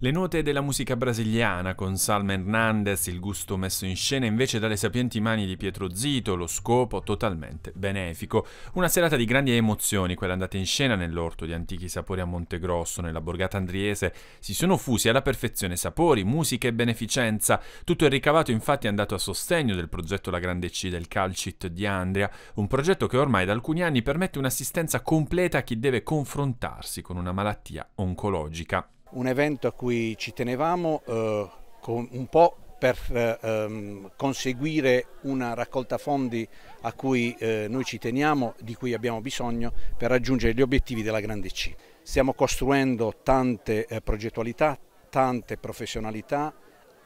Le note della musica brasiliana con Salma Hernandez, il gusto messo in scena invece dalle sapienti mani di Pietro Zito, lo scopo totalmente benefico. Una serata di grandi emozioni, quella andata in scena nell'orto di antichi sapori a Montegrosso, nella borgata andriese, si sono fusi alla perfezione sapori, musica e beneficenza. Tutto il ricavato infatti è andato a sostegno del progetto La Grande C del Calcit di Andria, un progetto che ormai da alcuni anni permette un'assistenza completa a chi deve confrontarsi con una malattia oncologica. Un evento a cui ci tenevamo eh, un po' per eh, ehm, conseguire una raccolta fondi a cui eh, noi ci teniamo, di cui abbiamo bisogno per raggiungere gli obiettivi della Grande C. Stiamo costruendo tante eh, progettualità, tante professionalità,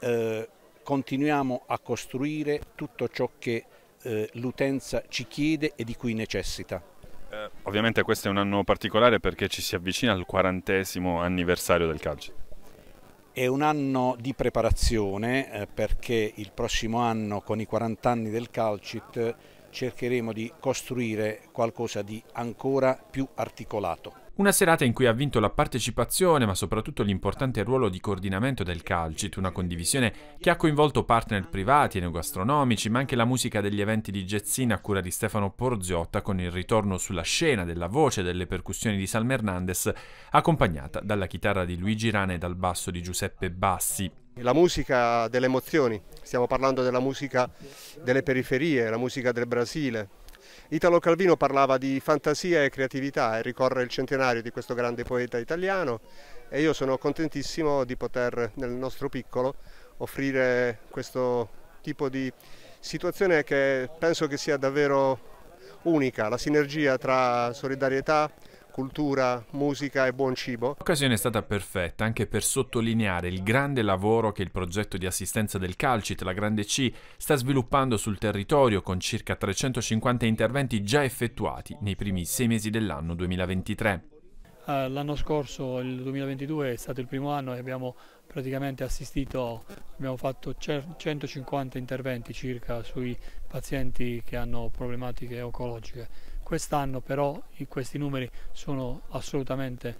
eh, continuiamo a costruire tutto ciò che eh, l'utenza ci chiede e di cui necessita. Ovviamente questo è un anno particolare perché ci si avvicina al quarantesimo anniversario del calcio. È un anno di preparazione eh, perché il prossimo anno con i 40 anni del Calcit cercheremo di costruire qualcosa di ancora più articolato. Una serata in cui ha vinto la partecipazione, ma soprattutto l'importante ruolo di coordinamento del Calcit, una condivisione che ha coinvolto partner privati e neogastronomici, ma anche la musica degli eventi di Gezzina a cura di Stefano Porziotta con il ritorno sulla scena della voce e delle percussioni di Salma Hernandez, accompagnata dalla chitarra di Luigi Rana e dal basso di Giuseppe Bassi. La musica delle emozioni, stiamo parlando della musica delle periferie, la musica del Brasile, Italo Calvino parlava di fantasia e creatività e ricorre il centenario di questo grande poeta italiano e io sono contentissimo di poter nel nostro piccolo offrire questo tipo di situazione che penso che sia davvero unica, la sinergia tra solidarietà, cultura, musica e buon cibo. L'occasione è stata perfetta anche per sottolineare il grande lavoro che il progetto di assistenza del Calcit, la Grande C, sta sviluppando sul territorio con circa 350 interventi già effettuati nei primi sei mesi dell'anno 2023. Eh, l'anno scorso, il 2022, è stato il primo anno e abbiamo praticamente assistito, abbiamo fatto 150 interventi circa sui pazienti che hanno problematiche oncologiche quest'anno però questi numeri sono assolutamente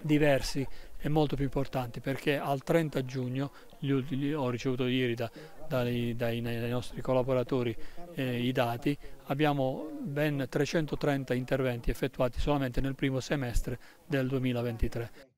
diversi e molto più importanti perché al 30 giugno ultimi, ho ricevuto ieri da, dai, dai, dai, nostri collaboratori eh, i dati abbiamo ben 330 interventi effettuati solamente nel primo semestre del 2023.